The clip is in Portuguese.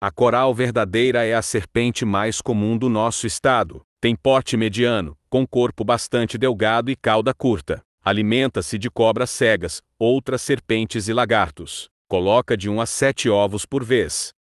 A coral verdadeira é a serpente mais comum do nosso estado. Tem porte mediano, com corpo bastante delgado e cauda curta. Alimenta-se de cobras cegas, outras serpentes e lagartos. Coloca de 1 a 7 ovos por vez.